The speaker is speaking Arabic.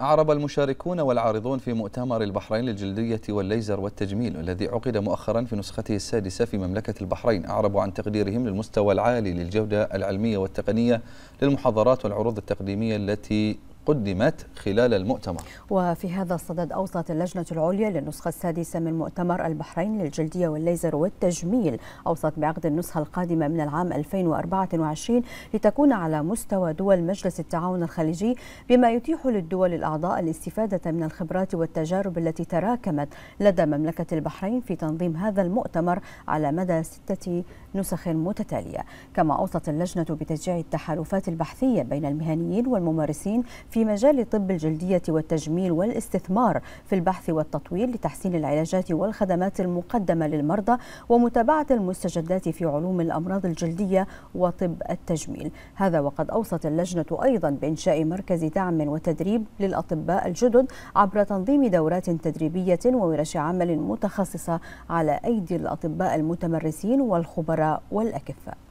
أعرب المشاركون والعارضون في مؤتمر البحرين للجلدية والليزر والتجميل الذي عقد مؤخرا في نسخته السادسة في مملكة البحرين أعربوا عن تقديرهم للمستوى العالي للجودة العلمية والتقنية للمحاضرات والعروض التقديمية التي قدمت خلال المؤتمر وفي هذا الصدد أوصت اللجنة العليا للنسخة السادسة من مؤتمر البحرين للجلدية والليزر والتجميل أوصت بعقد النسخة القادمة من العام 2024 لتكون على مستوى دول مجلس التعاون الخليجي بما يتيح للدول الأعضاء الاستفادة من الخبرات والتجارب التي تراكمت لدى مملكة البحرين في تنظيم هذا المؤتمر على مدى ستة نسخ متتالية كما أوصت اللجنة بتشجيع التحالفات البحثية بين المهنيين والممارسين في مجال طب الجلدية والتجميل والاستثمار في البحث والتطوير لتحسين العلاجات والخدمات المقدمة للمرضى ومتابعة المستجدات في علوم الأمراض الجلدية وطب التجميل هذا وقد أوصت اللجنة أيضا بإنشاء مركز دعم وتدريب للأطباء الجدد عبر تنظيم دورات تدريبية وورش عمل متخصصة على أيدي الأطباء المتمرسين والخبراء والأكفاء